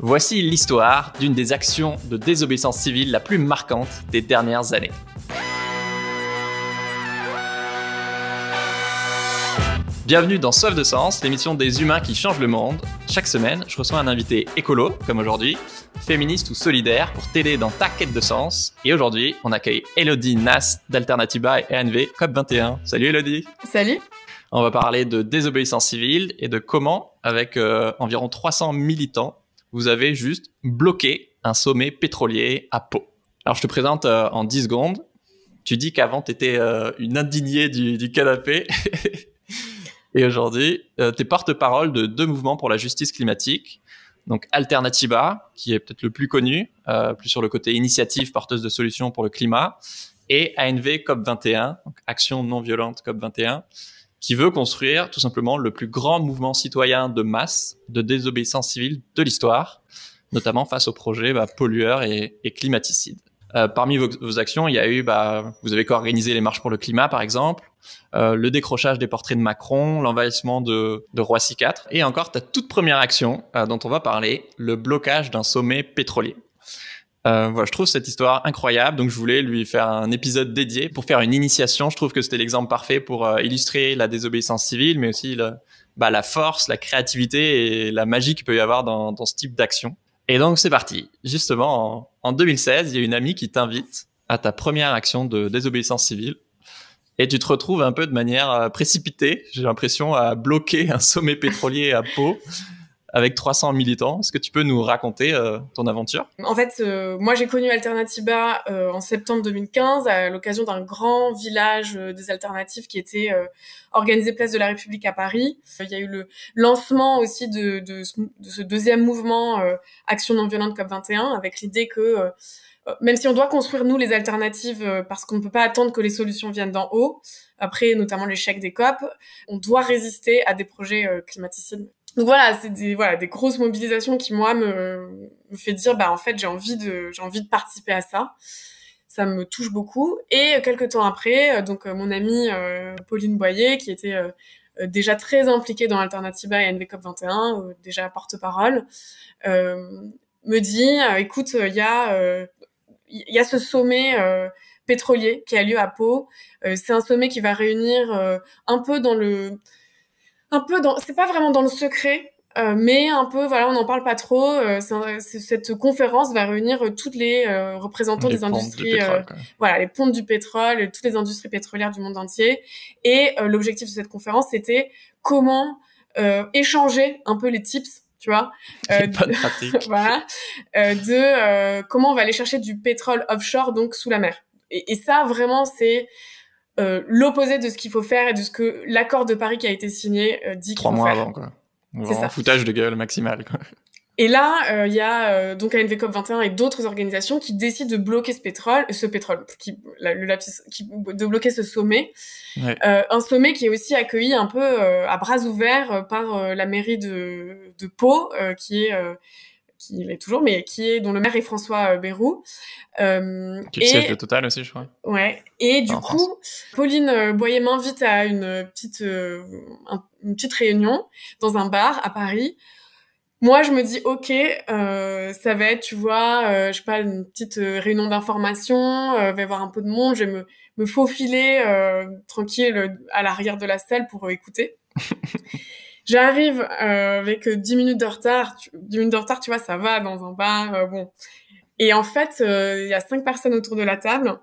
Voici l'histoire d'une des actions de désobéissance civile la plus marquante des dernières années. Bienvenue dans Soif de Sens, l'émission des humains qui changent le monde. Chaque semaine, je reçois un invité écolo, comme aujourd'hui, féministe ou solidaire, pour t'aider dans ta quête de sens. Et aujourd'hui, on accueille Elodie Nas d'Alternativa et ANV COP21. Salut Elodie Salut On va parler de désobéissance civile et de comment, avec euh, environ 300 militants, vous avez juste bloqué un sommet pétrolier à Pau. Alors je te présente euh, en 10 secondes. Tu dis qu'avant, tu étais euh, une indignée du, canapé. Et aujourd'hui, euh, tu es porte-parole de deux mouvements pour la justice climatique. Donc Alternativa, qui est peut-être le plus connu, plus sur le côté initiative porteuse de solutions pour le climat, et ANV COP21, Action non violente COP21, qui veut construire tout simplement le plus grand mouvement citoyen de masse de désobéissance civile de l'histoire, notamment face aux projets bah, pollueurs et, et climaticides. Euh, parmi vos, actions, il y a eu, bah, vous avez co-organisé les marches pour le climat, par exemple, euh, le décrochage des portraits de Macron, l'envahissement de, de Roissy 4, et encore ta toute première action euh, dont on va parler, le blocage d'un sommet pétrolier. Euh, voilà, je trouve cette histoire incroyable, donc je voulais lui faire un épisode dédié pour faire une initiation. Je trouve que c'était l'exemple parfait pour euh, illustrer la désobéissance civile, mais aussi bah, la force, la créativité et la magie qu'il peut y avoir dans, ce type d'action. Et donc c'est parti. Justement, en, 2016, il y a une amie qui t'invite à ta première action de désobéissance civile. Et tu te retrouves un peu de manière euh, précipitée, j'ai l'impression, à bloquer un sommet pétrolier à Pau avec 300 militants. Est-ce que tu peux nous raconter euh, ton aventure En fait, euh, moi j'ai connu Alternatiba euh, en septembre 2015 à l'occasion d'un grand village des alternatives qui était organisé place de la République à Paris. Il y a eu le lancement aussi de, ce, de ce, deuxième mouvement Action non violente COP21 avec l'idée que même si on doit construire nous les alternatives parce qu'on ne peut pas attendre que les solutions viennent d'en haut, après notamment l'échec des COP, on doit résister à des projets climaticides. Donc voilà, c'est des voilà des grosses mobilisations qui moi me, me fait dire bah en fait j'ai envie de j'ai envie de participer à ça. Ça me touche beaucoup et quelques temps après euh, donc euh, mon amie euh, Pauline Boyer qui était déjà très impliquée dans Alternativa et NVCOP COP 21 déjà porte-parole me dit écoute il y a il y a ce sommet pétrolier qui a lieu à Pau, c'est un sommet qui va réunir un peu dans le un peu dans, c'est pas vraiment dans le secret, euh, mais un peu, voilà, on n'en parle pas trop. Euh, cette conférence va réunir tous euh, toutes les représentants des industries, voilà, les pompes du pétrole, toutes les industries pétrolières du monde entier. Et l'objectif de cette conférence, c'était comment échanger un peu les tips, tu vois, de, comment on va aller chercher du pétrole offshore, donc sous la mer. et ça, vraiment, c'est euh, l'opposé de ce qu'il faut faire et de ce que l'accord de Paris qui a été signé euh, dit Trois mois avant, quoi. C'est un foutage de gueule maximal, quoi. Et là, euh, il y a donc ANV COP21 et d'autres organisations qui décident de bloquer ce pétrole, ce pétrole, qui, le de bloquer ce sommet. un sommet qui est aussi accueilli un peu à bras ouverts par la mairie de, de Pau, qui est qui l'est toujours, mais qui est dont le maire est François euh, Bérou. Euh, qui est et, de Total aussi, je crois. Ouais. Et du coup, Pauline euh, Boyer m'invite à une petite une petite réunion dans un bar à Paris. Moi, je me dis, ok, ça va être, tu vois, je je sais pas, une petite réunion d'information, Je vais voir un peu de monde, je vais me, me faufiler tranquille à l'arrière de la salle pour écouter. J'arrive euh, avec 10 minutes de retard. 10 minutes de retard, tu vois, ça va dans un bar. Euh, bon. Et en fait, euh, il y a cinq personnes autour de la table.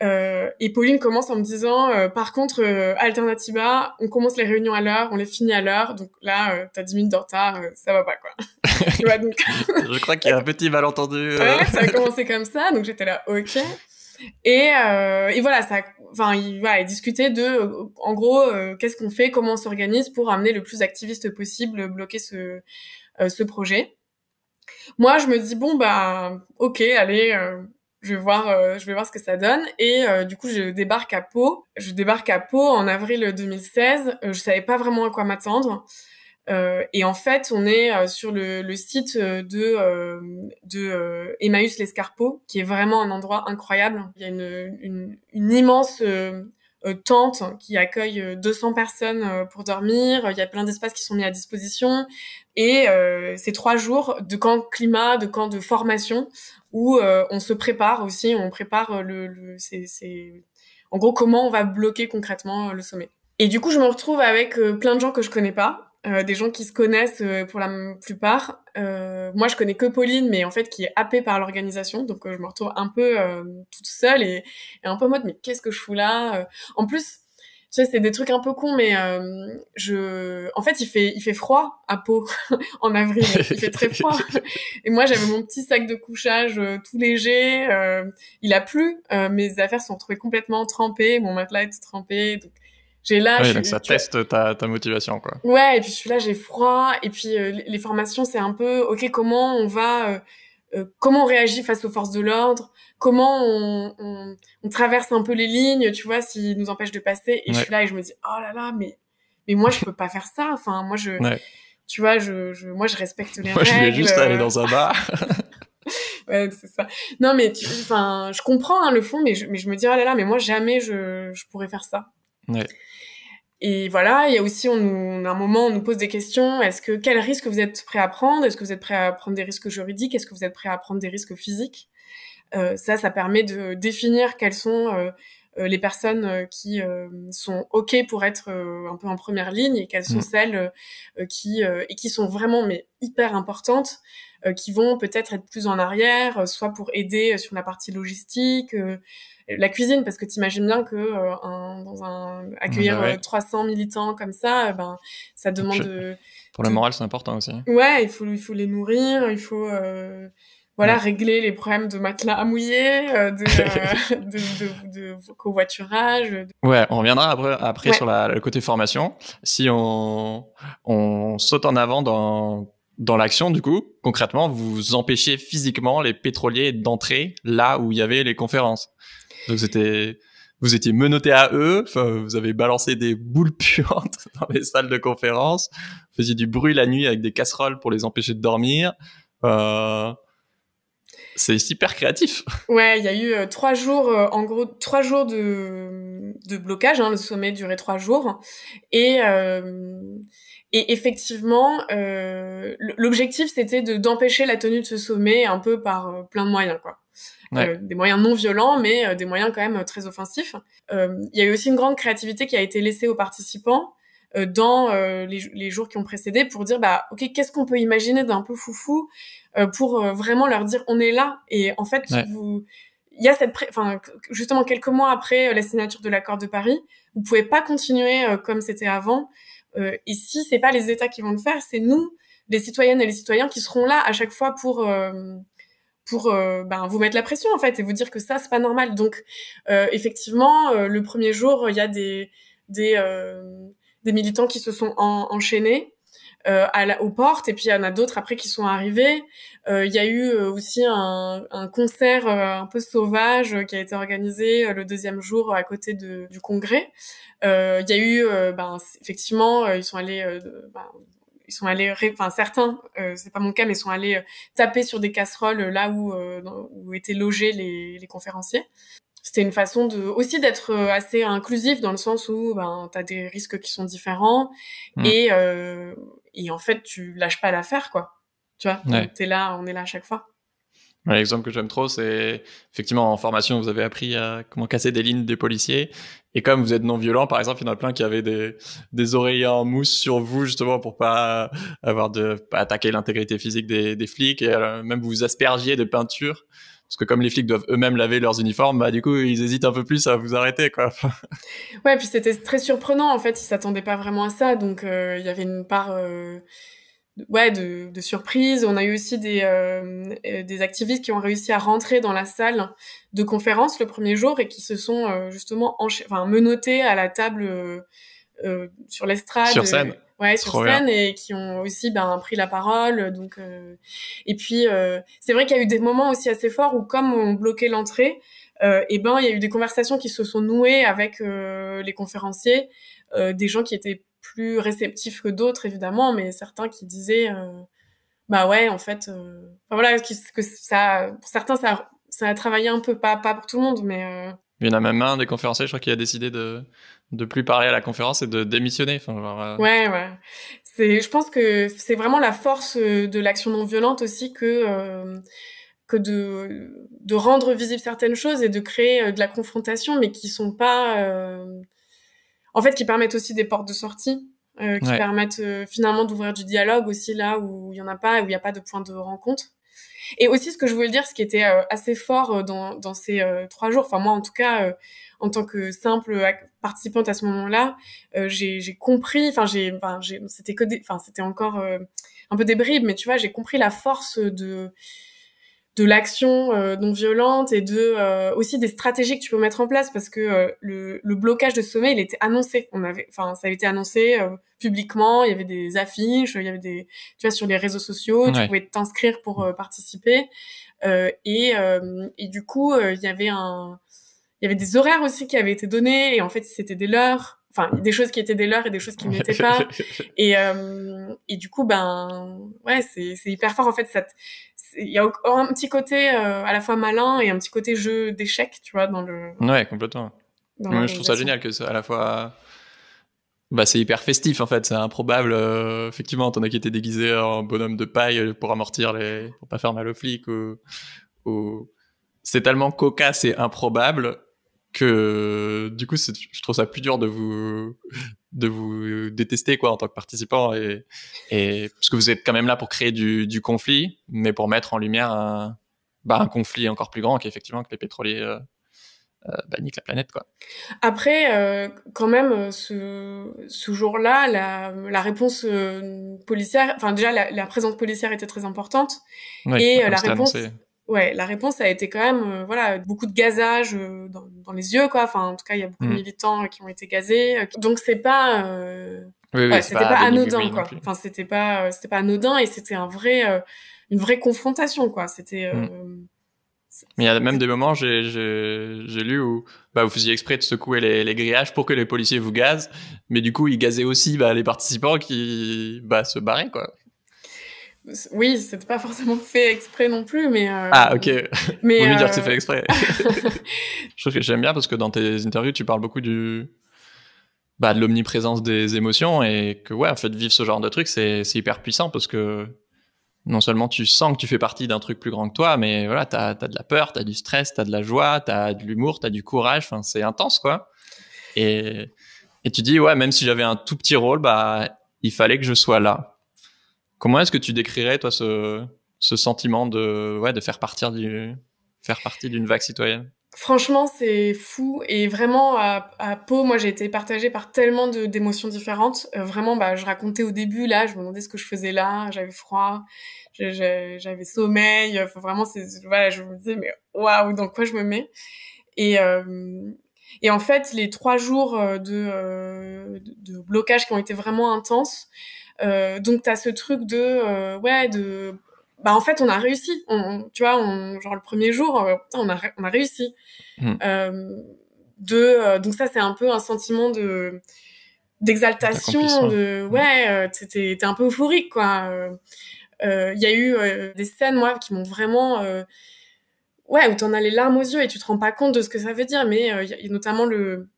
et Pauline commence en me disant, par contre, Alternativa, on commence les réunions à l'heure, on les finit à l'heure. Donc là, t'as 10 minutes de retard, ça va pas, quoi. Je crois qu'il y a un petit malentendu. ouais, ça a commencé comme ça. Donc j'étais là, OK. Euh, et, voilà, ça, enfin, il, voilà, discutait de, euh, en gros, euh, qu'est-ce qu'on fait, comment on s'organise pour amener le plus activiste possible, bloquer ce, ce projet. Moi, je me dis bon bah, ok, allez, je vais voir, je vais voir ce que ça donne. Et du coup, je débarque à Pau. Je débarque à Pau en avril 2016. je savais pas vraiment à quoi m'attendre. Euh, et en fait, on est euh, sur le, le, site euh, de, euh, de Emmaüs l'Escarpeau, qui est vraiment un endroit incroyable. Il y a une, une, une immense tente qui accueille 200 personnes pour dormir. Il y a plein d'espaces qui sont mis à disposition. Et c'est trois jours de camp climat, de camp de formation, où on se prépare aussi, on prépare le... le c'est... En gros, comment on va bloquer concrètement le sommet. Et du coup, je me retrouve avec plein de gens que je connais pas, euh, des gens qui se connaissent euh, pour la plupart. Euh, moi, je connais que Pauline, mais en fait, qui est happée par l'organisation, donc je me retrouve un peu toute seule et, un peu en mode mais qu'est-ce que je fous là En plus, tu sais, c'est des trucs un peu cons, mais je, en fait, il fait il fait froid à Pau en avril, il fait très froid. et moi, j'avais mon petit sac de couchage tout léger. il a plu, mes affaires sont retrouvées complètement trempées, mon matelas est trempé, donc j'ai là, ça teste ta, motivation, quoi. Ouais, et puis je suis là, j'ai froid, et puis euh, les formations, c'est un peu, ok, comment on va, euh, euh, comment on réagit face aux forces de l'ordre, comment on, traverse un peu les lignes, tu vois, s'ils nous empêchent de passer. Et je suis là et je me dis, oh là là, mais mais moi je peux pas faire ça. Enfin, moi je, tu vois, je, moi je respecte les règles. Moi je vais juste aller dans un bar. ouais, c'est ça. Non, mais enfin, je comprends hein, le fond, mais je, mais je me dis, oh là là, mais moi jamais je, je pourrais faire ça. Ouais. Et voilà, il y a aussi, on un moment, on nous pose des questions. Est-ce que quel risque vous êtes prêt à prendre Est-ce que vous êtes prêt à prendre des risques juridiques Est-ce que vous êtes prêt à prendre des risques physiques euh, Ça, ça permet de définir quelles sont euh, euh, les personnes qui sont ok pour être un peu en première ligne et quelles sont mm. celles qui et qui sont vraiment mais hyper importantes qui vont peut-être être plus en arrière, soit pour aider sur la partie logistique, la cuisine, parce que tu imagines bien que euh, accueillir 300 euh, militants comme ça, euh, ben, ça demande. Pour la morale, c'est important aussi. Ouais, il faut, il faut les nourrir, il faut voilà, régler les problèmes de matelas à mouiller, de, covoiturage. Ouais, on reviendra après, sur le côté formation. Si on, on saute en avant dans, dans l'action, du coup, concrètement, vous empêchez physiquement les pétroliers d'entrer là où il y avait les conférences. Donc c'était, vous étiez menotté à eux, vous avez balancé des boules puantes dans les salles de conférence, faisiez du bruit la nuit avec des casseroles pour les empêcher de dormir. Euh, c'est hyper créatif. Ouais, il y a eu euh, trois jours, euh, en gros, trois jours de, de blocage. Hein, le sommet durait trois jours. Et, euh, et effectivement, euh, l'objectif, c'était de d'empêcher la tenue de ce sommet un peu par plein de moyens. quoi. Euh, des moyens non violents, mais euh, des moyens quand même euh, très offensifs. Il y a eu aussi une grande créativité qui a été laissée aux participants dans les, jours qui ont précédé pour dire bah ok qu'est-ce qu'on peut imaginer d'un peu foufou pour vraiment leur dire on est là et en fait vous il y a cette enfin justement quelques mois après la signature de l'accord de Paris, vous pouvez pas continuer comme c'était avant. Euh, ici, c'est pas les États qui vont le faire, c'est nous, les citoyennes et les citoyens qui serons là à chaque fois pour pour euh, ben, vous mettre la pression en fait et vous dire que ça c'est pas normal. Donc euh, effectivement, euh, le premier jour, il y a des des, des militants qui se sont enchaînés à la, aux portes et puis il y en a d'autres après qui sont arrivés. Il y a eu aussi un, un concert un peu sauvage qui a été organisé le deuxième jour à côté de, du congrès. Il y a eu ben, effectivement ils sont allés ben, ils sont allés, enfin certains, euh, c'est pas mon cas, mais sont allés euh, taper sur des casseroles euh, là où, où étaient logés les, conférenciers. C'était une façon de aussi d'être assez inclusif dans le sens où ben as des risques qui sont différents mm. et et en fait tu lâches pas l'affaire quoi. Tu vois, t'es là, on est là à chaque fois. L'exemple que j'aime trop, c'est effectivement en formation, vous avez appris à comment casser des lignes des policiers. Et comme vous êtes non violent, par exemple, il y en a plein qui avaient des, des oreillers en mousse sur vous, justement, pour pas avoir de, pas attaquer l'intégrité physique des, flics. Et euh, même vous vous aspergiez de peinture. Parce que comme les flics doivent eux-mêmes laver leurs uniformes, bah, du coup, ils hésitent un peu plus à vous arrêter, quoi. ouais, puis c'était très surprenant, en fait. Ils s'attendaient pas vraiment à ça. Donc, euh, il y avait une part, euh, ouais, de, de surprises. On a eu aussi des, euh, euh, des activistes qui ont réussi à rentrer dans la salle de conférence le premier jour et qui se sont euh, justement enfin, menottés à la table euh, sur l'estrade. Sur scène. ouais, sur scène et qui ont aussi ben, pris la parole. Donc, Et puis, c'est vrai qu'il y a eu des moments aussi assez forts où comme on bloquait l'entrée, et eh ben il y a eu des conversations qui se sont nouées avec les conférenciers, des gens qui étaient plus réceptifs que d'autres, évidemment, mais certains qui disaient, euh, bah ouais, en fait, euh, voilà, que, que, ça, pour certains, ça, ça a travaillé un peu, pas, pas pour tout le monde, mais. Euh, Il y en a même un des conférenciers, je crois, qui a décidé de de plus parler à la conférence et de démissionner. Enfin, Ouais, ouais. C'est, je pense que c'est vraiment la force de l'action non violente aussi que que de, de rendre visible certaines choses et de créer de la confrontation, mais qui sont pas, en fait, qui permettent aussi des portes de sortie, euh, qui permettent euh, finalement d'ouvrir du dialogue aussi là où il y en a pas, où il n'y a pas de point de rencontre. Et aussi, ce que je voulais dire, ce qui était euh, assez fort euh, dans, dans ces trois jours, enfin moi en tout cas, en tant que simple participante à ce moment-là, j'ai compris, enfin j'ai, c'était que, enfin c'était encore un peu des bribes, mais tu vois, j'ai compris la force de de l'action euh, non violente et de euh, aussi des stratégies que tu peux mettre en place parce que euh, le, le, blocage de sommet, il était annoncé on avait enfin ça avait été annoncé publiquement il y avait des affiches il y avait des tu vois sur les réseaux sociaux tu pouvais t'inscrire pour participer et et du coup il y avait un il y avait des horaires aussi qui avaient été donnés et en fait c'était des leurs enfin des choses qui étaient des leurs et des choses qui n'étaient pas et et du coup ben ouais c'est c'est hyper fort en fait ça il y a oh, un petit côté euh, à la fois malin et un petit côté jeu d'échecs, tu vois, dans le. Ouais, complètement. Moi, je trouve ça génial que c'est à la fois. Bah, c'est hyper festif en fait, c'est improbable. Euh, effectivement, t'en as qui étaient déguisés en bonhomme de paille pour amortir les. pour pas faire mal aux flics. Ou, C'est tellement cocasse c'est improbable que du coup, je trouve ça plus dur de vous, de vous détester quoi en tant que participant et, et parce que vous êtes quand même là pour créer du, conflit, mais pour mettre en lumière un, bah, un conflit encore plus grand qui effectivement que les pétroliers euh, euh niquent la planète quoi. Après, euh, quand même, euh, ce, ce jour-là, la, réponse policière, enfin déjà la, présence policière était très importante et la réponse. Ouais, la réponse a été quand même euh, voilà beaucoup de gazage euh, dans, les yeux quoi. Enfin, en tout cas, il y a beaucoup de mm. militants euh, qui ont été gazés. Donc c'est pas oui, ouais, c'était pas, anodin quoi. Enfin, c'était pas c'était pas anodin et c'était un vrai une vraie confrontation quoi. C'était mm. Mais il y a même des moments, j'ai lu, où bah, vous faisiez exprès de secouer les, les, grillages pour que les policiers vous gazent, mais du coup, ils gazaient aussi bah, les participants qui bah, se barraient, quoi. Oui, c'est pas forcément fait exprès non plus, mais. Euh, ah, ok. Mais. Vaut mieux dire que c'est euh, fait exprès. je trouve que j'aime bien parce que dans tes interviews, tu parles beaucoup du. Bah, de l'omniprésence des émotions et que, ouais, en fait, vivre ce genre de truc, c'est hyper puissant parce que non seulement tu sens que tu fais partie d'un truc plus grand que toi, mais voilà, t'as as de la peur, t'as du stress, t'as de la joie, t'as de l'humour, t'as du courage, enfin, c'est intense, quoi. Et, et tu dis, ouais, même si j'avais un tout petit rôle, bah, il fallait que je sois là. Comment est-ce que tu décrirais, toi, ce, ce sentiment de, de faire, partir du, faire partie d'une vague citoyenne Franchement, c'est fou et vraiment à, Pau, moi j'ai été partagée par tellement d'émotions différentes. Euh, vraiment, bah, je racontais au début là, je me demandais ce que je faisais là, j'avais froid, j'avais sommeil. vraiment, c'est voilà, je me disais mais waouh, dans quoi je me mets euh, Et en fait, les trois jours euh, de, de blocage qui ont été vraiment intenses, euh, donc tu as ce truc de euh, ouais de bah en fait on a réussi on, tu vois on, genre le premier jour euh, on, a, on a réussi hmm. euh, de donc ça c'est un peu un sentiment de d'exaltation de hmm. ouais t'es un peu euphorique quoi il y a eu des scènes moi qui m'ont vraiment ouais où t'en as les larmes aux yeux et tu te rends pas compte de ce que ça veut dire mais notamment le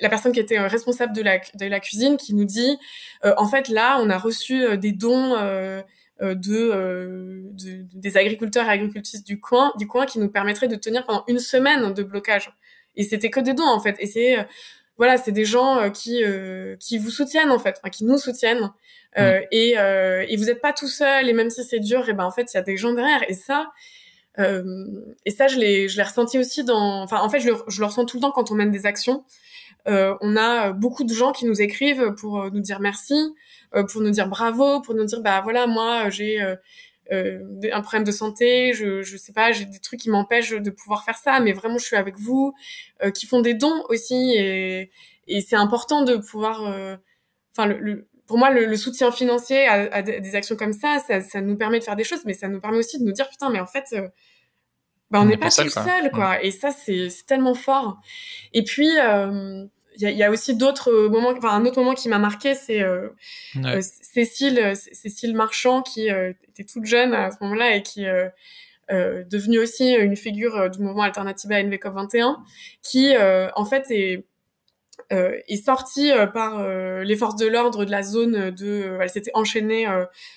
la personne qui était euh, responsable de la, la cuisine qui nous dit euh, en fait là on a reçu euh, des dons de, des agriculteurs et agricultrices du coin du coin qui nous permettraient de tenir pendant une semaine de blocage et c'était que des dons en fait et c'est voilà, c'est des gens qui qui vous soutiennent en fait, enfin, qui nous soutiennent. Mm. et, et vous n'êtes pas tout seul. Et même si c'est dur, et eh ben en fait il y a des gens derrière. Et ça, et ça je l'ai je l'ai ressenti aussi dans. Enfin en fait je le, je le ressens tout le temps quand on mène des actions. Euh, on a beaucoup de gens qui nous écrivent pour euh, nous dire merci, euh, pour nous dire bravo, pour nous dire bah voilà moi j'ai un problème de santé, je, je sais pas, j'ai des trucs qui m'empêchent de pouvoir faire ça, mais vraiment je suis avec vous, qui font des dons aussi, et, et c'est important de pouvoir, enfin pour moi le, soutien financier à, des actions comme ça, ça, ça nous permet de faire des choses, mais ça nous permet aussi de nous dire putain mais en fait bah, on n'est pas, tout seul, quoi. Mm. Et ça, c'est tellement fort. Et puis, euh, il y, a aussi d'autres moments, enfin un autre moment qui m'a marqué, c'est euh, euh, Cécile, Cécile Marchand qui était toute jeune à ce moment-là et qui est devenue aussi une figure du mouvement Alternative à nvcop 21, qui en fait est euh, est sortie euh, par euh, les forces de l'ordre de la zone de... elle s'était enchaînée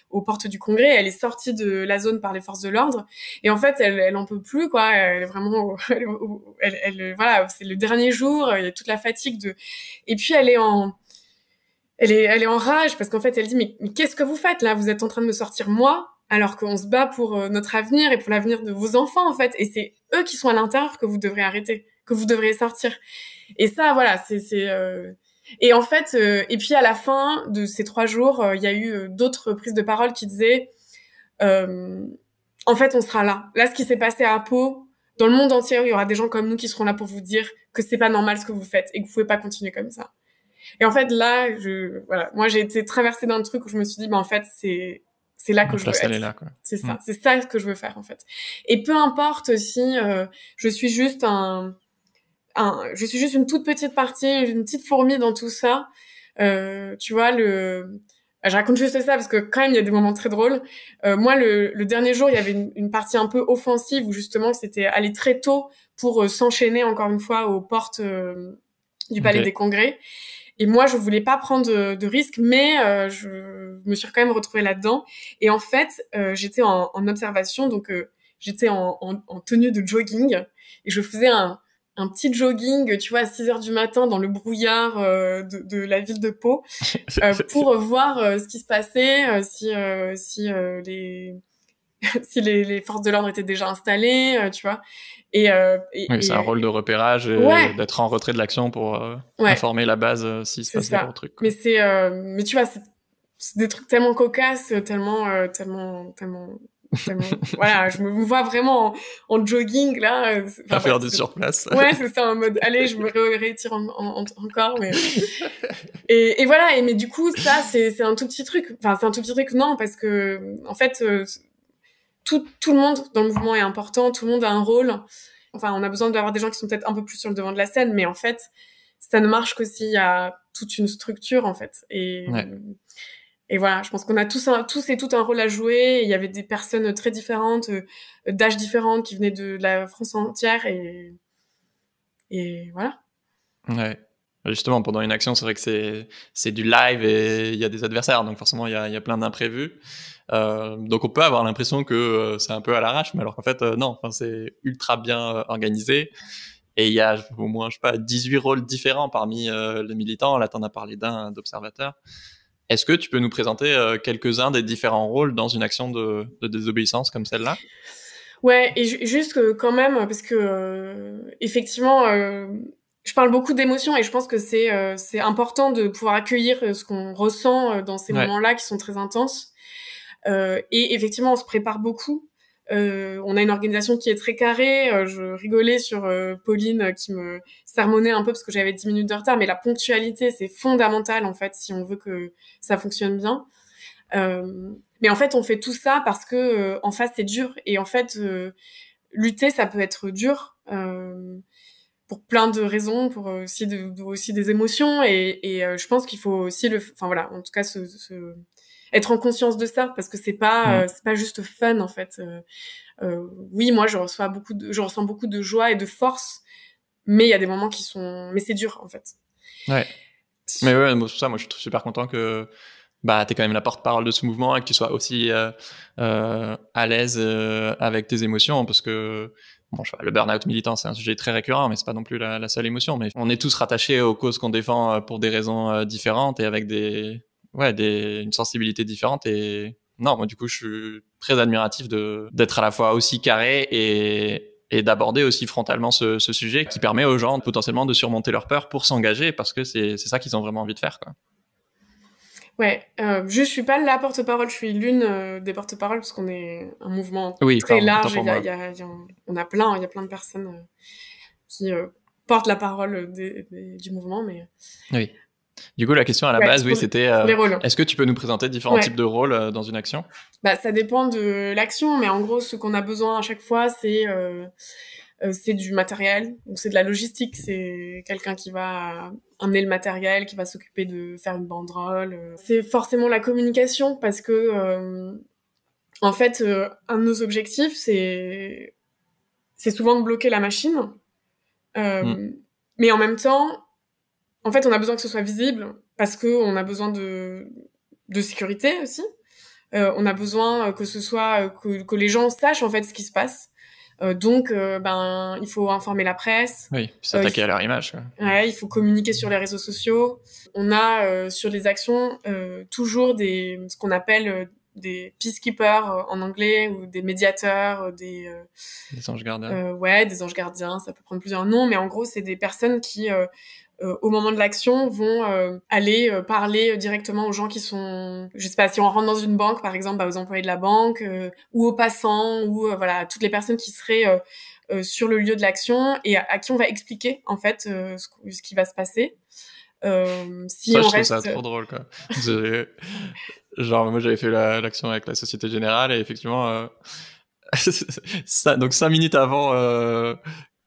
aux portes du Congrès, elle est sortie de la zone par les forces de l'ordre, et en fait, elle, elle en peut plus, quoi, elle est vraiment... Elle, voilà, c'est le dernier jour, il y a toute la fatigue de... Et puis, elle est en... Elle est, elle est en rage parce qu'en fait, elle dit mais, qu'est-ce que vous faites là Vous êtes en train de me sortir moi alors qu'on se bat pour notre avenir et pour l'avenir de vos enfants en fait. Et c'est eux qui sont à l'intérieur que vous devrez arrêter, que vous devrez sortir. Et ça, voilà, c'est euh, et en fait, euh, et puis à la fin de ces trois jours, euh, il y a eu d'autres prises de parole qui disaient, en fait, on sera là. Là, ce qui s'est passé à Pau, dans le monde entier, il y aura des gens comme nous qui seront là pour vous dire que c'est pas normal ce que vous faites et que vous pouvez pas continuer comme ça. Et en fait, là, je, voilà, moi, j'ai été traversée d'un truc où je me suis dit, ben en fait, c'est, c'est là que je veux être. C'est ça, mm. c'est ça que je veux faire en fait. Et peu importe si je suis juste un, je suis juste une toute petite partie, une petite fourmi dans tout ça. Euh, tu vois, le, bah, je raconte juste ça parce que quand même il y a des moments très drôles. Euh, moi, le, le, dernier jour, il y avait une, partie un peu offensive où justement c'était aller très tôt pour euh, s'enchaîner encore une fois aux portes euh, du Palais des Congrès. Et moi, je voulais pas prendre de, risque, mais je me suis quand même retrouvée là-dedans. Et en fait, j'étais en, en, observation, donc j'étais en, en, tenue de jogging et je faisais un, un petit jogging, tu vois, à 6 heures du matin dans le brouillard euh, de, la ville de Pau, euh, pour voir euh, ce qui se passait, si si les si les, forces de l'ordre étaient déjà installées, tu vois. Et, oui, c'est un rôle de repérage et d'être en retrait de l'action pour informer la base si s'il se passe des truc. Mais c'est, mais tu vois, c'est des trucs tellement cocasses, tellement, tellement, tellement voilà, je me vois vraiment en, jogging là. Euh, à faire du surplace. Ouais, c'est ça, en mode allez, je me retire encore. Mais... et, voilà, et mais du coup, ça, c'est un tout petit truc. Enfin, c'est un tout petit truc, non, parce que en fait, euh, tout, le monde dans le mouvement est important, tout le monde a un rôle. Enfin, on a besoin d'avoir des gens qui sont peut-être un peu plus sur le devant de la scène, mais en fait, ça ne marche que il y a toute une structure en fait. Et, et voilà, je pense qu'on a tous, tous et tout un rôle à jouer. Il y avait des personnes très différentes, euh, d'âges différents, qui venaient de, la France entière. Et, et voilà. Ouais. Justement, pendant une action, c'est vrai que c'est du live et il y a des adversaires. Donc forcément, il y a, il y a plein d'imprévus. Euh, donc on peut avoir l'impression que euh, c'est un peu à l'arrache, mais alors qu'en fait, non, enfin, c'est ultra bien organisé. Et il y a au moins, je sais pas, 18 rôles différents parmi les militants. Là, en as parlé d'un d'observateur. Est-ce que tu peux nous présenter euh, quelques-uns des différents rôles dans une action de, désobéissance comme celle-là Ouais, et juste euh, quand même, hein, parce que euh, effectivement, je parle beaucoup d'émotions et je pense que c'est important de pouvoir accueillir ce qu'on ressent dans ces moments-là qui sont très intenses. et effectivement, on se prépare beaucoup euh, on a une organisation qui est très carrée. Euh, je rigolais sur euh, Pauline qui me sermonnait un peu parce que j'avais 10 minutes de retard, mais la ponctualité, c'est fondamental en fait si on veut que ça fonctionne bien. mais en fait, on fait tout ça parce que en face, c'est dur. Et en fait, lutter, ça peut être dur pour plein de raisons, pour aussi, de, aussi des émotions. Et, je pense qu'il faut aussi le, enfin voilà, en tout cas, ce se, être en conscience de ça parce que c'est pas mm. euh, c'est pas juste fun en fait. Euh, euh, oui, moi je reçois beaucoup de, je ressens beaucoup de joie et de force, mais il y a des moments qui sont mais c'est dur en fait. Ouais. Mais ouais, moi, ça, moi je suis super content que bah es quand même la porte-parole de ce mouvement et que tu sois aussi à l'aise avec tes émotions parce que Bon, le burn-out militant, c'est un sujet très récurrent, mais c'est pas non plus la, la, seule émotion. Mais on est tous rattachés aux causes qu'on défend pour des raisons différentes et avec des, ouais, une sensibilité différente et non, moi du coup, je suis très admiratif de d'être à la fois aussi carré et et d'aborder aussi frontalement ce, sujet qui permet aux gens potentiellement de surmonter leur peur pour s'engager parce que c'est ça qu'ils ont vraiment envie de faire. Quoi. Ouais, euh, je suis pas la porte-parole, je suis l'une euh, des porte-paroles parce qu'on est un mouvement très large. Il y a, on a plein, il y a plein de personnes euh, qui euh, portent la parole du mouvement, mais oui. Du coup, la question à la base, oui, c'était euh, est-ce que tu peux nous présenter différents types de rôles euh, dans une action bah, Ça dépend de l'action, mais en gros, ce qu'on a besoin à chaque fois, c'est euh, du matériel, c'est de la logistique, c'est quelqu'un qui va amener le matériel, qui va s'occuper de faire une banderole. C'est forcément la communication, parce que, en fait, un de nos objectifs, c'est souvent de bloquer la machine. Hmm. Mais en même temps, en fait, on a besoin que ce soit visible parce que on a besoin de, de sécurité aussi. Euh, on a besoin euh, que ce soit euh, que, les gens sachent en fait ce qui se passe. donc, ben, il faut informer la presse. Oui, s'attaquer à leur image. il faut communiquer sur les réseaux sociaux. On a sur les actions toujours des ce qu'on appelle des peacekeepers euh, en anglais ou des médiateurs, euh, euh, des, anges gardiens. ouais, des anges gardiens, ça peut prendre plusieurs noms, mais en gros, c'est des personnes qui au moment de l'action vont aller parler directement aux gens qui sont je sais pas si on rentre dans une banque par exemple bah, aux employés de la banque ou aux passants ou voilà toutes les personnes qui seraient sur le lieu de l'action et à, qui on va expliquer en fait ce, qui va se passer si ça, je reste... ça trop drôle quoi. Genre, moi, j'avais fait l'action avec la Société Générale et effectivement, euh, donc cinq minutes avant euh,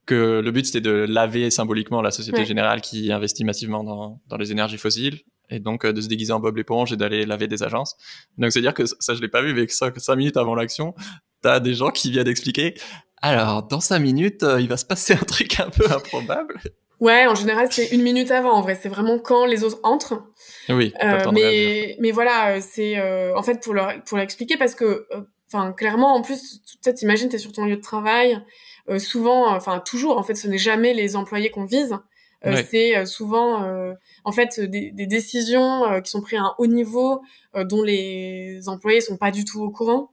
que le but c'était de laver symboliquement la Société Générale qui investit massivement dans, dans les énergies fossiles et donc euh, de se déguiser en Bob l'éponge et d'aller laver des agences. Donc, c'est-à-dire que ça, je l'ai pas vu, mais que cinq, minutes avant l'action, t'as des gens qui viennent expliquer alors, dans cinq minutes, il va se passer un truc un peu improbable. Ouais, en général, c'est une minute avant. En vrai, c'est vraiment quand les autres entrent. Oui. Euh, mais mais voilà, euh, c'est euh, en fait pour leur pour l'expliquer parce que enfin clairement en plus peut-être imagine t'es sur ton lieu de travail souvent enfin toujours en fait ce n'est jamais les employés qu'on vise. C'est souvent en fait des, des décisions qui sont prises à un haut niveau dont les employés sont pas du tout au courant.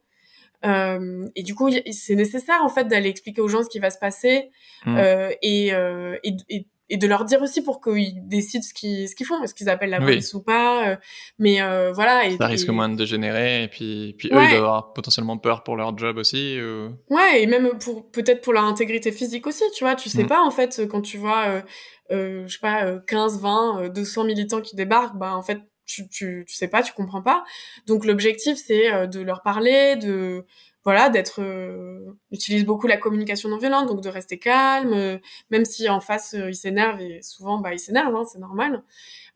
Euh, et du coup, c'est nécessaire en fait d'aller expliquer aux gens ce qui va se passer mmh. et, euh, et, et, et de leur dire aussi pour qu'ils décident ce qu'ils ce qu'ils font, ce qu'ils appellent la police ou pas. Euh, mais euh, voilà. ça risque moins de dégénérer et puis eux ils doivent avoir potentiellement peur pour leur job aussi. Ouais et même pour peut-être pour leur intégrité physique aussi, tu vois. Tu sais mm. pas en fait quand tu vois euh, je sais pas 15, 20, 200 militants qui débarquent, bah en fait tu, tu, tu sais pas, tu comprends pas. Donc l'objectif c'est de leur parler, de voilà, d'être. Euh, beaucoup la communication non violente, donc de rester calme, euh, même si en face euh, ils s'énervent et souvent bah ils s'énervent, hein, c'est normal.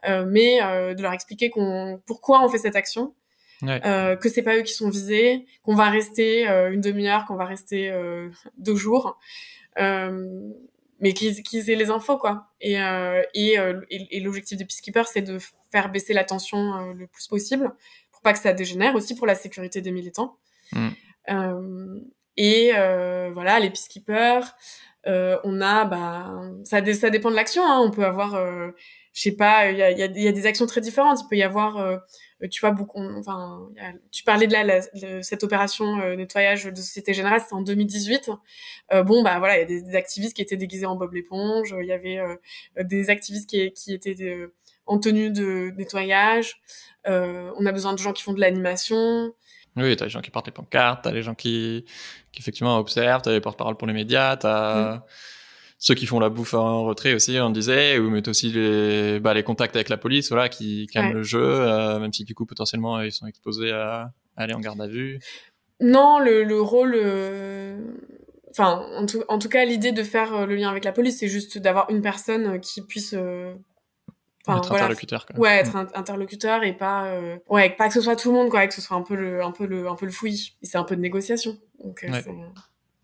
Euh, mais de leur expliquer qu'on pourquoi on fait cette action, ouais. que c'est pas eux qui sont visés, qu'on va rester une demi-heure, qu'on va rester deux jours, mais qu'ils qu'ils aient les infos quoi. Et et, et, et l'objectif des peacekeepers, c'est de faire baisser la tension le plus possible pour pas que ça dégénère, aussi pour la sécurité des militants. Mm. Euh, et euh, voilà, les peacekeepers, euh, on a, bah, ça, ça dépend de l'action. Hein. on peut avoir je sais pas, il y a, des actions très différentes. Il peut y avoir, tu vois, beaucoup, enfin, tu parlais de la, cette opération nettoyage de Société Générale, c'était en 2018. bon, bah voilà, il y a des, activistes qui étaient déguisés en Bob l'éponge, il y avait des activistes qui, étaient en tenue de nettoyage. on a besoin de gens qui font de l'animation. Oui, t'as les gens qui portent les pancartes, t'as les gens qui, effectivement observent, t'as les porte parole pour les médias, t'as as mm. ceux qui font la bouffe en retrait aussi, on disait, ou mais aussi les, bah, les contacts avec la police, voilà, qui calment le jeu, euh, même si du coup potentiellement ils sont exposés à, aller en garde à vue. Non, le, rôle, euh, enfin en tout, cas l'idée de faire le lien avec la police, c'est juste d'avoir une personne euh, qui puisse être interlocuteur quoi. ouais être mm. interlocuteur et pas euh, ouais pas que ce soit tout le monde quoi que ce soit un peu le un peu le un peu le fouillis c'est un peu de négociation donc euh, c'est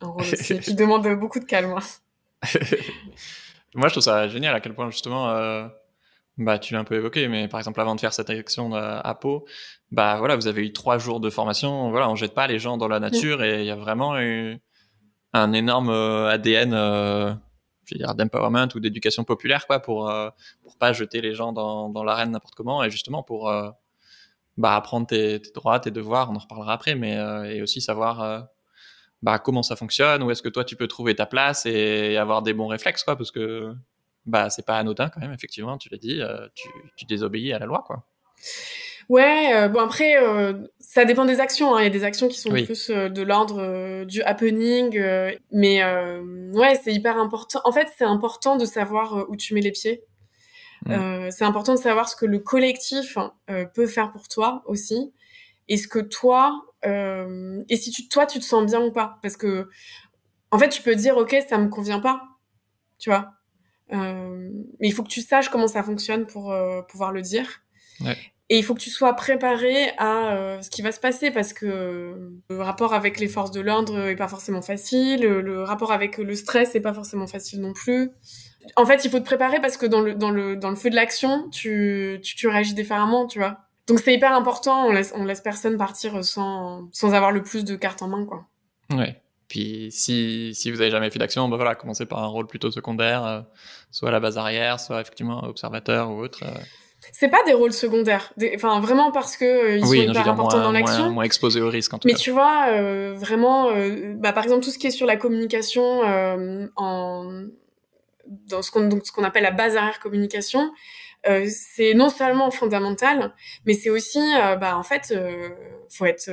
un rôle qui demande beaucoup de calme hein. moi je trouve ça génial à quel point justement euh, Bah, tu l'as un peu évoqué, mais par exemple, avant de faire cette action à Pau, bah voilà, vous avez eu trois jours de formation. Voilà, on jette pas les gens dans la mm. nature et il y a vraiment eu un énorme ADN je veux dire, d'empowerment ou d'éducation populaire, quoi, pour, euh, pour pas jeter les gens dans, dans l'arène n'importe comment et justement pour euh, bah, apprendre tes, droits, tes devoirs, on en reparlera après, mais euh, et aussi savoir bah, comment ça fonctionne, où est-ce que toi tu peux trouver ta place et, avoir des bons réflexes, quoi, parce que bah, c'est pas anodin quand même, effectivement, tu l'as dit, tu, tu désobéis à la loi, quoi. Ouais, euh, bon après, euh, ça dépend des actions. Hein. Il y a des actions qui sont plus euh, de l'ordre du happening, mais ouais, c'est hyper important. En fait, c'est important de savoir où tu mets les pieds. Mm. c'est important de savoir ce que le collectif hein, peut faire pour toi aussi, et ce que toi, et si tu, toi, tu te sens bien ou pas. Parce que en fait, tu peux dire, OK, ça me convient pas. Tu vois? mais il faut que tu saches comment ça fonctionne pour pouvoir le dire. Ouais. Et il faut que tu sois préparé à euh, ce qui va se passer parce que euh, le rapport avec les forces de l'ordre est pas forcément facile, euh, le rapport avec le stress n'est pas forcément facile non plus. En fait, il faut te préparer parce que dans le, le, dans le feu de l'action, tu, tu, réagis différemment, tu vois. Donc c'est hyper important, on laisse, laisse personne partir sans, avoir le plus de cartes en main, quoi. Ouais. Puis si, si vous avez jamais fait d'action, ben voilà, commencez par un rôle plutôt secondaire, soit à la base arrière, soit effectivement observateur ou autre c'est pas des rôles secondaires. Enfin, vraiment parce que euh, ils sont importants dans l'action. Moins, moins, exposés au risque, en tout Mais tu vois, euh, vraiment, euh, bah, par exemple, tout ce qui est sur la communication en dans ce qu'on ce qu'on appelle la base arrière communication, c'est non seulement fondamental, mais c'est aussi, bah, en fait, faut être,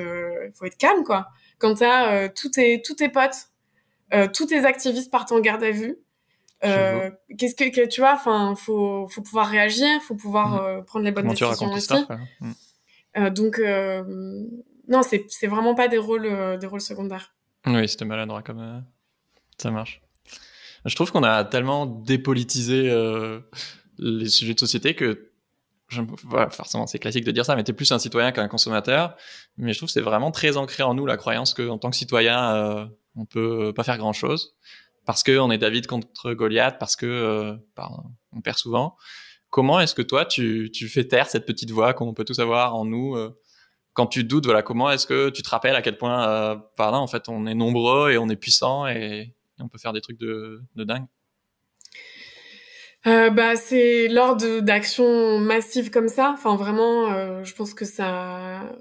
faut être calme, quoi. Quand t'as tous tes tous tes potes, tous tes activistes partent en garde à vue. Euh, qu'est-ce que, tu vois enfin faut pouvoir réagir faut pouvoir mm. euh, prendre les bonnes décisions aussi hein. mm. euh, donc non c'est vraiment pas des rôles des rôles secondaires oui c'était maladroit comme ça marche je trouve qu'on a tellement dépolitisé les sujets de société que voilà, forcément c'est classique de dire ça mais t'es plus un citoyen qu'un consommateur mais je trouve que c'est vraiment très ancré en nous la croyance qu'en tant que citoyen on peut pas faire grand chose parce qu'on est David contre Goliath, parce que euh, bah, on perd souvent. Comment est-ce que toi, tu, fais taire cette petite voix qu'on peut tous avoir en nous euh, quand tu doutes, voilà, comment est-ce que tu te rappelles à quel point, euh, par là, en fait, on est nombreux et on est puissant et, on peut faire des trucs de, dingue bah, c'est lors d'actions massives comme ça. Enfin, vraiment, je pense que ça,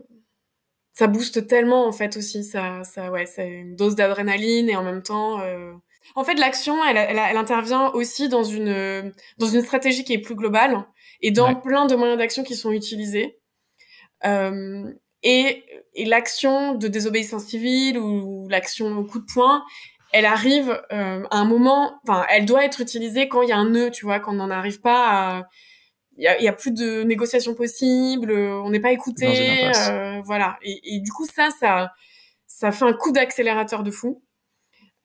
ça booste tellement en fait aussi. Ça, ça, ouais, c'est une dose d'adrénaline et en même temps, en fait, l'action, elle, elle, intervient aussi dans une, dans une stratégie qui est plus globale et dans plein de moyens d'action qui sont utilisés. Euh, et, et l'action de désobéissance civile ou, l'action au coup de poing, elle arrive euh, à un moment, enfin, elle doit être utilisée quand il y a un nœud, tu vois, quand on n'en arrive pas à... Il n'y a, a, plus de négociations possibles, euh, on n'est pas écouté, euh, voilà. Et, et, du coup, ça, ça, ça fait un coup d'accélérateur de fou.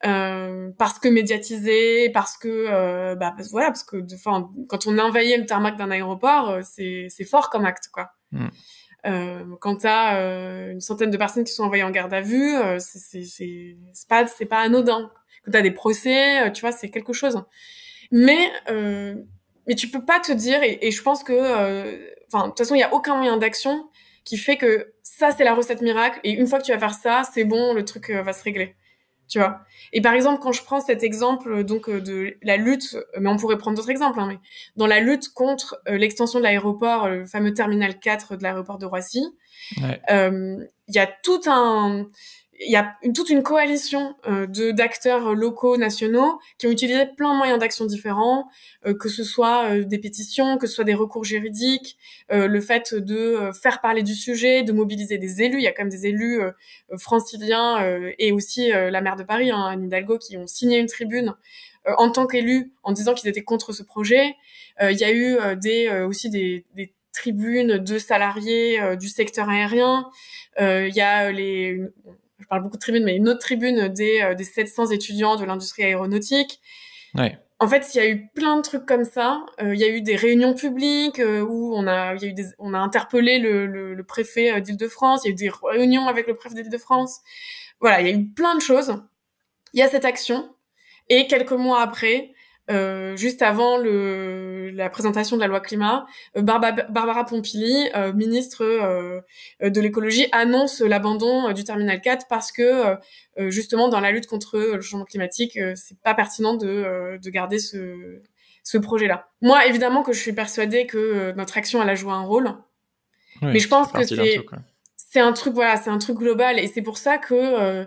Euh, parce que médiatisé, parce que euh, bah voilà, parce que enfin quand on envahit le tarmac d'un aéroport, euh, c'est c'est fort comme acte quoi. Mm. quand t'as une centaine de personnes qui sont envoyées en garde à vue, c'est c'est c'est pas c'est pas anodin. Quand t'as des procès, tu vois, c'est quelque chose. Mais mais tu peux pas te dire et, je pense que enfin de toute façon il y a aucun moyen d'action qui fait que ça c'est la recette miracle et une fois que tu vas faire ça, c'est bon, le truc va se régler tu vois. Et par exemple, quand je prends cet exemple euh, donc euh, de la lutte, euh, mais on pourrait prendre d'autres exemples, hein, mais dans la lutte contre l'extension de l'aéroport, le fameux terminal 4 de l'aéroport de Roissy, il y a tout un il y a une, toute une coalition euh, de d'acteurs locaux, nationaux, qui ont utilisé plein de moyens d'action différents, euh, que ce soit euh, des pétitions, que ce soit des recours juridiques, le fait de faire parler du sujet, de mobiliser des élus. Il y a quand même des élus franciliens et aussi la maire de Paris, hein, Anne Hidalgo, qui ont signé une tribune en tant qu'élus en disant qu'ils étaient contre ce projet. il y a eu des aussi des, des tribunes de salariés du secteur aérien. Il y a les je parle beaucoup de tribunes, mais une autre tribune des, 700 euh, étudiants de l'industrie aéronautique. En fait, il y a eu plein de trucs comme ça. Euh, il y a eu des réunions publiques euh, où on a, on a interpellé le, le préfet d'Île-de-France. Il y a eu des réunions avec le préfet d'Île-de-France. Voilà, il y a eu plein de choses. Il y a cette action. Et quelques mois après, euh, juste avant le, la présentation de la loi climat, euh, Barbara Pompili, euh, ministre de l'écologie, annonce l'abandon du terminal 4 parce que justement dans la lutte contre le changement climatique, c'est pas pertinent de, garder ce, projet-là. Moi, évidemment que je suis persuadée que notre action elle a joué un rôle, mais je pense que c'est un truc voilà, c'est un truc global et c'est pour ça que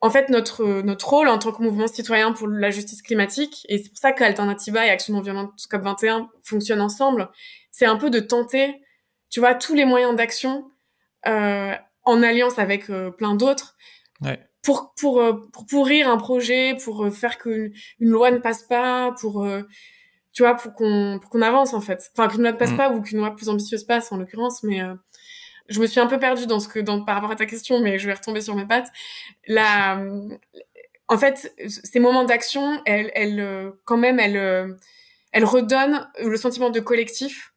en fait, notre, notre rôle en tant que mouvement citoyen pour la justice climatique, et c'est pour ça qu'Alternativa et Action Environnement COP21 fonctionnent ensemble, c'est un peu de tenter, tu vois, tous les moyens d'action euh, en alliance avec euh, plein d'autres ouais. pour, pour, euh, pour pourrir un projet, pour euh, faire qu'une une loi ne passe pas, pour, tu vois, pour qu'on qu'on avance en fait. Enfin, qu'une loi ne passe mm. pas ou qu'une loi plus ambitieuse passe en l'occurrence, mais je me suis un peu perdue dans ce que, dans, par rapport à ta question, mais je vais retomber sur mes pattes. La, en fait, ces moments d'action, elle, elle, quand même, elle, elle redonne le sentiment de collectif.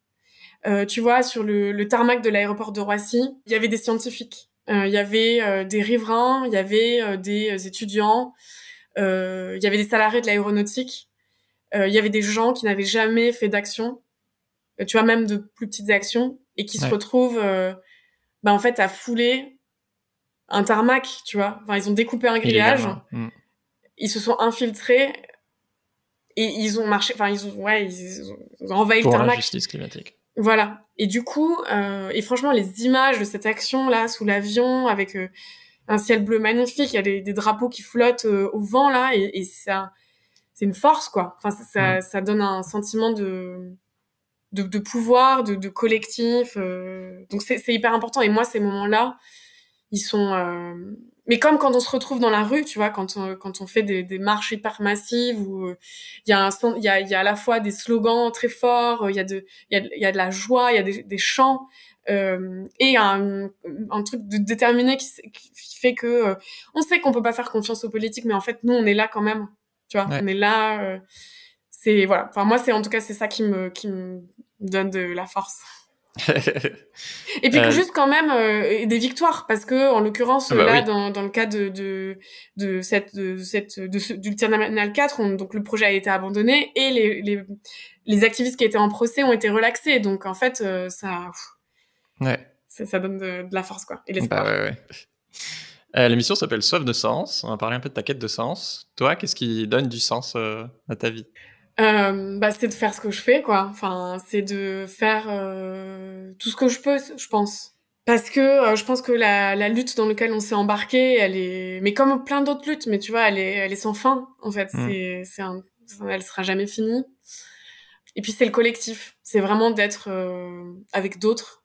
Euh, tu vois, sur le, le tarmac de l'aéroport de Roissy, il y avait des scientifiques, euh, il y avait euh, des riverains, il y avait euh, des étudiants, il y avait des salariés de l'aéronautique, il y avait des gens qui n'avaient jamais fait d'action, tu vois, même de plus petites actions, et qui se retrouvent bah, en fait, a foulé un tarmac, tu vois. Enfin, ils ont découpé un grillage, mm. ils se sont infiltrés et ils ont marché, enfin, ils ont, ouais, ils ont envahi le tarmac. La justice climatique. Voilà. Et du coup, euh, et franchement, les images de cette action-là, sous l'avion, avec euh, un ciel bleu magnifique, il y a des, drapeaux qui flottent euh, au vent, là, et, ça, c'est une force, quoi. Enfin, ça, ça mm. donne un sentiment de, de, de pouvoir, de, de collectif. Euh, donc c'est hyper important. Et moi, ces moments-là, ils sont. Euh, mais comme quand on se retrouve dans la rue, tu vois, quand on, quand on fait des, des marches hyper massives où euh, il euh, y, y, a, y a à la fois des slogans très forts, il y, a de, y, a, y a de la joie, il y a des, des chants. Euh, et un, un, truc de déterminé qui, qui fait que euh, on sait qu'on peut pas faire confiance aux politiques, mais en fait nous on est là quand même, tu vois, on est là c'est voilà. Enfin moi c'est en tout cas c'est ça qui me qui me donne de la force. et puis euh, juste quand même euh, des victoires parce que en l'occurrence ah bah là dans, dans le cas de de, de cette de cette de du 4 donc le projet a été abandonné et les, les, les activistes qui étaient en procès ont été relaxés donc en fait euh, ça, ça donne de, la force quoi et bah l'espoir. l'émission s'appelle Soif de sens on va parler un peu de ta quête de sens toi qu'est-ce qui donne du sens à ta vie euh, bah, c'est de faire ce que je fais, quoi. Enfin, c'est de faire euh, tout ce que je peux, je pense. Parce que euh, je pense que la, la lutte dans laquelle on s'est embarqué, elle est, mais comme plein d'autres luttes, mais tu vois, elle est, elle est sans fin. En fait, mm. c'est, elle sera jamais finie. Et puis c'est le collectif. C'est vraiment d'être euh, avec d'autres.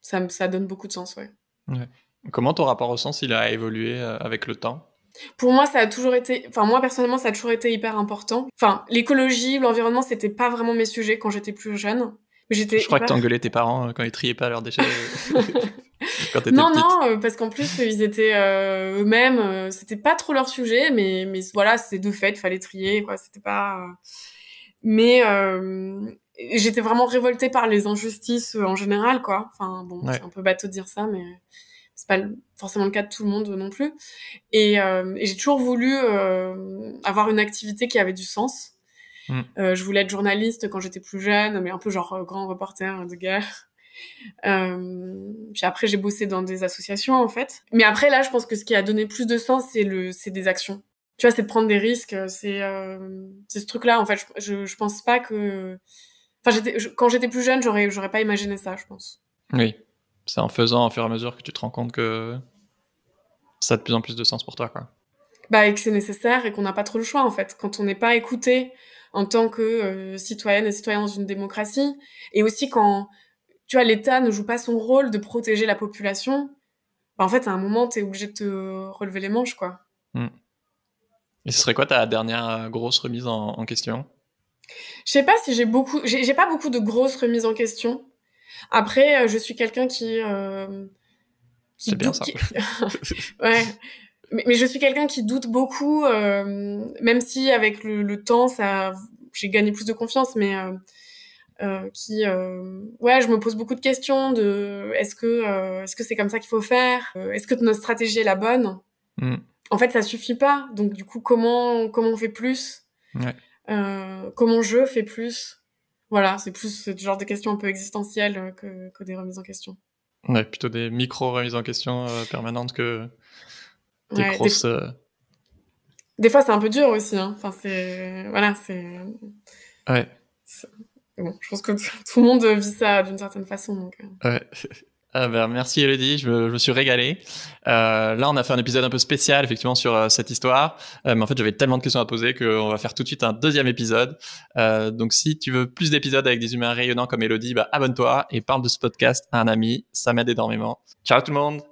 Ça, ça donne beaucoup de sens, ouais. ouais. Comment ton rapport au sens, il a évolué avec le temps pour moi, ça a toujours été, enfin moi personnellement, ça a toujours été hyper important. Enfin, l'écologie, l'environnement, c'était pas vraiment mes sujets quand j'étais plus jeune. j'étais. Je crois que t'engueulais tes parents euh, quand ils triaient pas leurs déchets. quand non, non, euh, parce qu'en plus ils étaient euh, eux-mêmes. c'était pas trop leur sujet, mais mais voilà, c'est de fait, il fallait trier. Quoi, c'était pas. Mais j'étais vraiment révoltée par les injustices en général, quoi. Enfin bon, c'est un peu bateau de dire ça, mais c'est pas forcément le cas de tout le monde non plus. Et, euh, et j'ai toujours voulu euh, avoir une activité qui avait du sens. Mm. Euh, je voulais être journaliste quand j'étais plus jeune, mais un peu genre euh, grand reporter de guerre. Euh, puis après, j'ai bossé dans des associations en fait. Mais après, là, je pense que ce qui a donné plus de sens, c'est le, c'est des actions. Tu vois, c'est de prendre des risques. C'est, euh, c'est ce truc-là en fait. Je, je, pense pas que. Enfin, j'étais, quand j'étais plus jeune, j'aurais, j'aurais pas imaginé ça, je pense. Oui c'est en faisant au fur et à mesure que tu te rends compte que ça a de plus en plus de sens pour toi. Quoi. Bah, et que c'est nécessaire et qu'on n'a pas trop le choix en fait. Quand on n'est pas écouté en tant que euh, citoyenne et citoyen dans une démocratie, et aussi quand tu vois, l'État ne joue pas son rôle de protéger la population, bah, en fait, à un moment, tu es obligé de te relever les manches. quoi. Hmm. Et ce serait quoi ta dernière euh, grosse remise en, en question Je sais pas si j'ai beaucoup, j'ai pas beaucoup de grosses remises en question. Après, euh, je suis quelqu'un qui. Euh, c'est bien ça. ouais. Mais, je suis quelqu'un qui doute beaucoup, euh, même si avec le, temps, j'ai gagné plus de confiance, mais qui, ouais, je me pose beaucoup de questions de est-ce que c'est comme ça qu'il faut faire Est-ce que notre stratégie est la bonne hmm. En fait, ça suffit pas. Donc du coup, comment comment on fait plus Comment je fais plus voilà, c'est plus du genre de questions un peu existentielles euh, que, que des remises en question. Ouais, plutôt des micro-remises en question euh, permanentes que des grosses... Euh, des... fois, c'est un peu dur aussi. Hein. Enfin, c'est... Voilà, c'est... Ouais. Bon, je pense que tout le monde vit ça d'une certaine façon. Donc... Ouais. Ah, ben, merci Elodie, je, me, suis régalé. Euh, là, on a fait un épisode un peu spécial, effectivement, sur euh, cette histoire. Euh, mais en fait, j'avais tellement de questions à poser qu'on va faire tout de suite un deuxième épisode. Euh, donc, si tu veux plus d'épisodes avec des humains rayonnants comme Elodie, bah, abonne-toi et parle de ce podcast à un ami. Ça m'aide énormément. Ciao tout le monde